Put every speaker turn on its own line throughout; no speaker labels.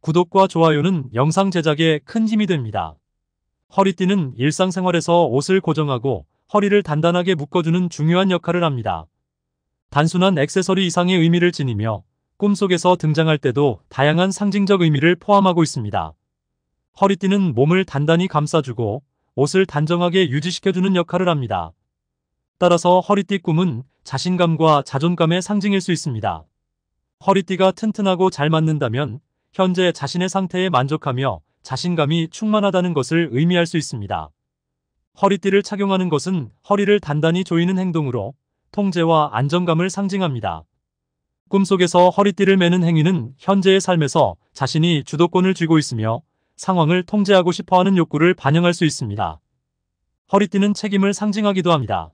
구독과 좋아요는 영상 제작에 큰 힘이 됩니다. 허리띠는 일상생활에서 옷을 고정하고 허리를 단단하게 묶어주는 중요한 역할을 합니다. 단순한 액세서리 이상의 의미를 지니며 꿈속에서 등장할 때도 다양한 상징적 의미를 포함하고 있습니다. 허리띠는 몸을 단단히 감싸주고 옷을 단정하게 유지시켜주는 역할을 합니다. 따라서 허리띠 꿈은 자신감과 자존감의 상징일 수 있습니다. 허리띠가 튼튼하고 잘 맞는다면 현재 자신의 상태에 만족하며 자신감이 충만하다는 것을 의미할 수 있습니다. 허리띠를 착용하는 것은 허리를 단단히 조이는 행동으로 통제와 안정감을 상징합니다. 꿈속에서 허리띠를 매는 행위는 현재의 삶에서 자신이 주도권을 쥐고 있으며 상황을 통제하고 싶어하는 욕구를 반영할 수 있습니다. 허리띠는 책임을 상징하기도 합니다.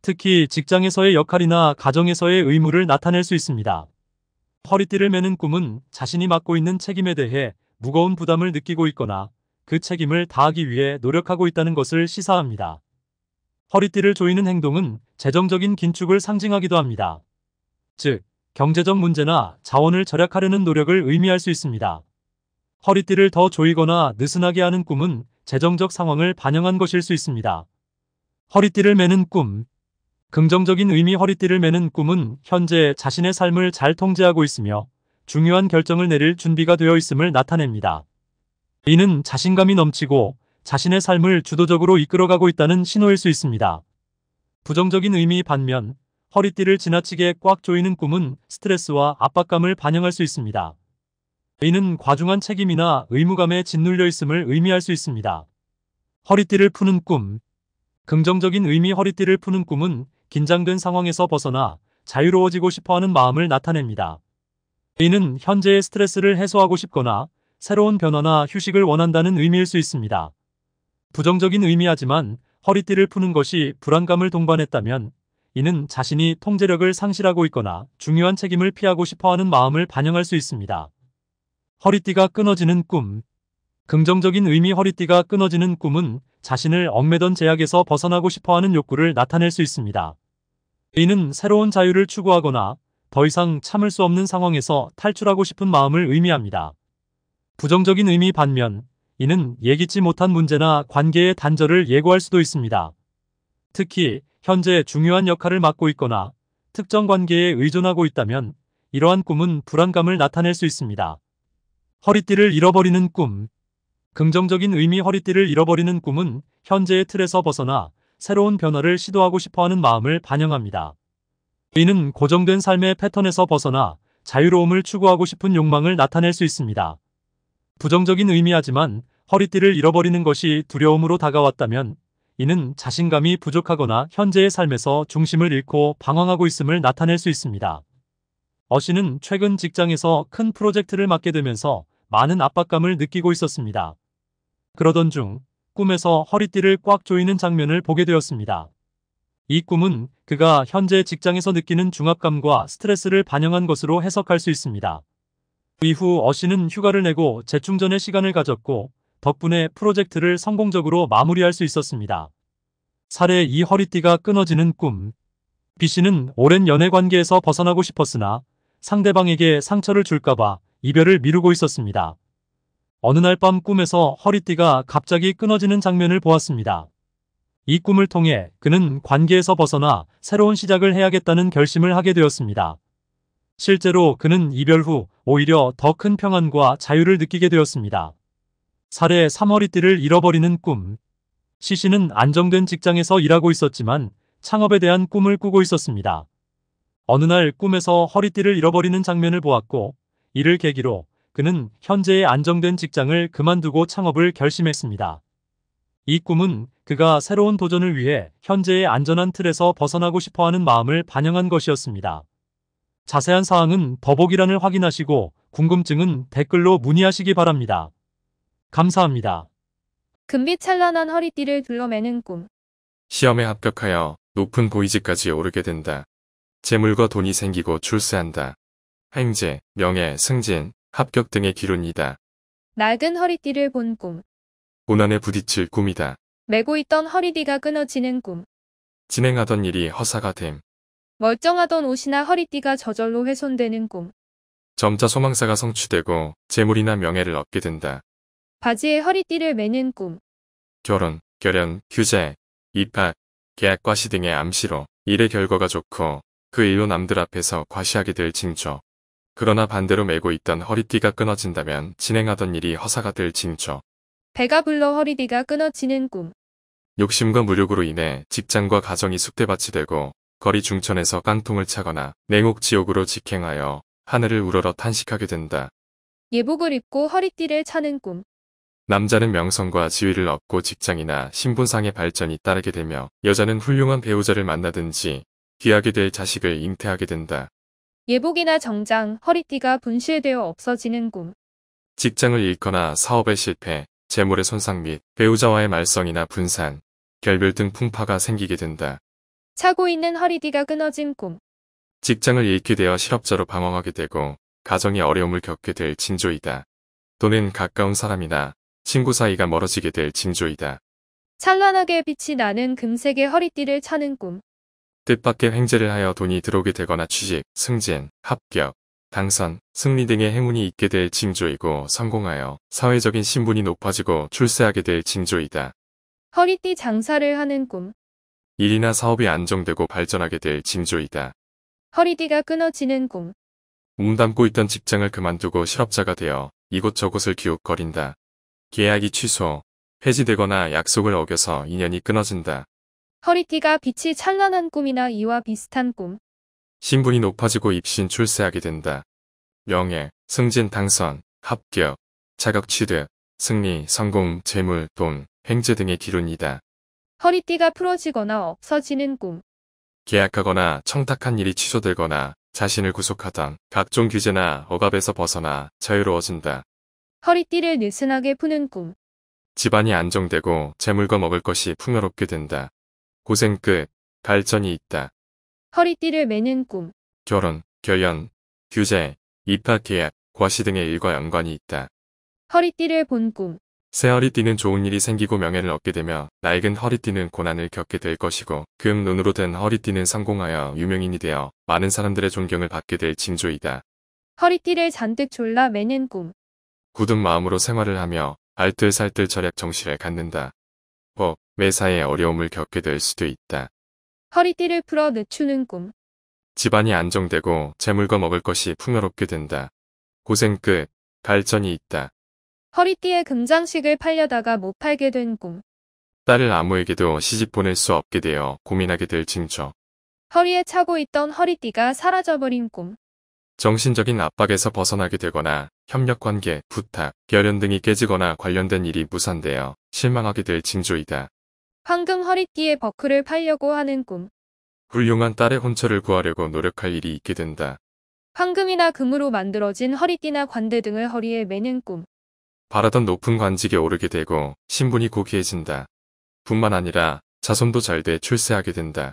특히 직장에서의 역할이나 가정에서의 의무를 나타낼 수 있습니다. 허리띠를 매는 꿈은 자신이 맡고 있는 책임에 대해 무거운 부담을 느끼고 있거나 그 책임을 다하기 위해 노력하고 있다는 것을 시사합니다. 허리띠를 조이는 행동은 재정적인 긴축을 상징하기도 합니다. 즉, 경제적 문제나 자원을 절약하려는 노력을 의미할 수 있습니다. 허리띠를 더 조이거나 느슨하게 하는 꿈은 재정적 상황을 반영한 것일 수 있습니다. 허리띠를 매는 꿈, 긍정적인 의미 허리띠를 매는 꿈은 현재 자신의 삶을 잘 통제하고 있으며 중요한 결정을 내릴 준비가 되어 있음을 나타냅니다. 이는 자신감이 넘치고 자신의 삶을 주도적으로 이끌어가고 있다는 신호일 수 있습니다. 부정적인 의미 반면 허리띠를 지나치게 꽉 조이는 꿈은 스트레스와 압박감을 반영할 수 있습니다. 이는 과중한 책임이나 의무감에 짓눌려 있음을 의미할 수 있습니다. 허리띠를 푸는 꿈 긍정적인 의미 허리띠를 푸는 꿈은 긴장된 상황에서 벗어나 자유로워지고 싶어하는 마음을 나타냅니다. 이는 현재의 스트레스를 해소하고 싶거나 새로운 변화나 휴식을 원한다는 의미일 수 있습니다. 부정적인 의미하지만 허리띠를 푸는 것이 불안감을 동반했다면 이는 자신이 통제력을 상실하고 있거나 중요한 책임을 피하고 싶어하는 마음을 반영할 수 있습니다. 허리띠가 끊어지는 꿈 긍정적인 의미 허리띠가 끊어지는 꿈은 자신을 얽매던 제약에서 벗어나고 싶어하는 욕구를 나타낼 수 있습니다. 이는 새로운 자유를 추구하거나 더 이상 참을 수 없는 상황에서 탈출하고 싶은 마음을 의미합니다. 부정적인 의미 반면 이는 예기치 못한 문제나 관계의 단절을 예고할 수도 있습니다. 특히 현재 중요한 역할을 맡고 있거나 특정 관계에 의존하고 있다면 이러한 꿈은 불안감을 나타낼 수 있습니다. 허리띠를 잃어버리는 꿈 긍정적인 의미 허리띠를 잃어버리는 꿈은 현재의 틀에서 벗어나 새로운 변화를 시도하고 싶어하는 마음을 반영합니다. 이는 고정된 삶의 패턴에서 벗어나 자유로움을 추구하고 싶은 욕망을 나타낼 수 있습니다. 부정적인 의미하지만 허리띠를 잃어버리는 것이 두려움으로 다가왔다면 이는 자신감이 부족하거나 현재의 삶에서 중심을 잃고 방황하고 있음을 나타낼 수 있습니다. 어씨는 최근 직장에서 큰 프로젝트를 맡게 되면서 많은 압박감을 느끼고 있었습니다. 그러던 중 꿈에서 허리띠를 꽉 조이는 장면을 보게 되었습니다. 이 꿈은 그가 현재 직장에서 느끼는 중압감과 스트레스를 반영한 것으로 해석할 수 있습니다. 이후 어 씨는 휴가를 내고 재충전의 시간을 가졌고 덕분에 프로젝트를 성공적으로 마무리할 수 있었습니다. 사례 이 허리띠가 끊어지는 꿈 B 씨는 오랜 연애 관계에서 벗어나고 싶었으나 상대방에게 상처를 줄까봐 이별을 미루고 있었습니다. 어느 날 밤 꿈에서 허리띠가 갑자기 끊어지는 장면을 보았습니다. 이 꿈을 통해 그는 관계에서 벗어나 새로운 시작을 해야겠다는 결심을 하게 되었습니다. 실제로 그는 이별 후 오히려 더 큰 평안과 자유를 느끼게 되었습니다. 사례 3허리띠를 잃어버리는 꿈 시신은 안정된 직장에서 일하고 있었지만 창업에 대한 꿈을 꾸고 있었습니다. 어느 날 꿈에서 허리띠를 잃어버리는 장면을 보았고 이를 계기로 그는 현재의 안정된 직장을 그만두고 창업을 결심했습니다. 이 꿈은 그가 새로운 도전을 위해 현재의 안전한 틀에서 벗어나고 싶어하는 마음을 반영한 것이었습니다. 자세한 사항은 더보기란을 확인하시고 궁금증은 댓글로 문의하시기 바랍니다. 감사합니다.
금빛 찬란한 허리띠를 둘러매는 꿈.
시험에 합격하여 높은 보이지까지 오르게 된다. 재물과 돈이 생기고 출세한다. 행제, 명예, 승진, 합격 등의 기론이다.
낡은 허리띠를 본 꿈.
고난에 부딪힐 꿈이다.
메고 있던 허리띠가 끊어지는 꿈.
진행하던 일이 허사가 됨.
멀쩡하던 옷이나 허리띠가 저절로 훼손되는 꿈.
점차 소망사가 성취되고 재물이나 명예를 얻게 된다.
바지에 허리띠를 매는 꿈.
결혼, 결연, 규제, 입학, 계약 과시 등의 암시로 일의 결과가 좋고 그 일로 남들 앞에서 과시하게 될 징조. 그러나 반대로 메고 있던 허리띠가 끊어진다면 진행하던 일이 허사가 될 징조.
배가 불러 허리띠가 끊어지는 꿈.
욕심과 무력으로 인해 직장과 가정이 숙대밭이 되고 거리 중천에서 깡통을 차거나 냉혹지옥으로 직행하여 하늘을 우러러 탄식하게 된다.
예복을 입고 허리띠를 차는 꿈.
남자는 명성과 지위를 얻고 직장이나 신분상의 발전이 따르게 되며 여자는 훌륭한 배우자를 만나든지 귀하게 될 자식을 잉태하게 된다.
예복이나 정장, 허리띠가 분실되어 없어지는 꿈.
직장을 잃거나 사업의 실패, 재물의 손상 및 배우자와의 말썽이나 분산, 결별 등 풍파가 생기게 된다.
차고 있는 허리띠가 끊어진 꿈.
직장을 잃게 되어 실업자로 방황하게 되고 가정이 어려움을 겪게 될 징조이다. 또는 가까운 사람이나 친구 사이가 멀어지게 될 징조이다.
찬란하게 빛이 나는 금색의 허리띠를 차는 꿈.
뜻밖의 행재를 하여 돈이 들어오게 되거나 취직, 승진, 합격, 당선, 승리 등의 행운이 있게 될 징조이고 성공하여 사회적인 신분이 높아지고 출세하게 될 징조이다.
허리띠 장사를 하는 꿈
일이나 사업이 안정되고 발전하게 될 징조이다.
허리띠가 끊어지는 꿈
몸담고 있던 직장을 그만두고 실업자가 되어 이곳저곳을 기웃거린다. 계약이 취소, 폐지되거나 약속을 어겨서 인연이 끊어진다.
허리띠가 빛이 찬란한 꿈이나 이와 비슷한 꿈.
신분이 높아지고 입신 출세하게 된다. 명예, 승진 당선, 합격, 자격 취득, 승리, 성공, 재물, 돈, 횡재 등의 기운이다
허리띠가 풀어지거나 없어지는 꿈.
계약하거나 청탁한 일이 취소되거나 자신을 구속하던 각종 규제나 억압에서 벗어나 자유로워진다.
허리띠를 느슨하게 푸는 꿈.
집안이 안정되고 재물과 먹을 것이 풍요롭게 된다. 고생 끝, 발전이 있다.
허리띠를 매는 꿈.
결혼, 결연, 규제, 입학 계약, 과시 등의 일과 연관이 있다.
허리띠를 본 꿈.
새 허리띠는 좋은 일이 생기고 명예를 얻게 되며 낡은 허리띠는 고난을 겪게 될 것이고 금 눈으로 된 허리띠는 성공하여 유명인이 되어 많은 사람들의 존경을 받게 될 징조이다.
허리띠를 잔뜩 졸라 매는 꿈.
굳은 마음으로 생활을 하며 알뜰살뜰 절약 정신을 갖는다. 싶어 매사에 어려움을 겪게 될 수도 있다.
허리띠를 풀어 늦추는 꿈.
집안이 안정되고 재물과 먹을 것이 풍요롭게 된다. 고생 끝, 발전이 있다.
허리띠에 금장식을 팔려다가 못 팔게 된 꿈.
딸을 아무에게도 시집 보낼 수 없게 되어 고민하게 될 징조.
허리에 차고 있던 허리띠가 사라져버린 꿈.
정신적인 압박에서 벗어나게 되거나 협력관계, 부탁, 결연 등이 깨지거나 관련된 일이 무산되어 실망하게 될 징조이다.
황금 허리띠에 버클을 팔려고 하는 꿈.
훌륭한 딸의 혼처를 구하려고 노력할 일이 있게 된다.
황금이나 금으로 만들어진 허리띠나 관대 등을 허리에 매는 꿈.
바라던 높은 관직에 오르게 되고 신분이 고귀해진다. 뿐만 아니라 자손도 잘 돼 출세하게 된다.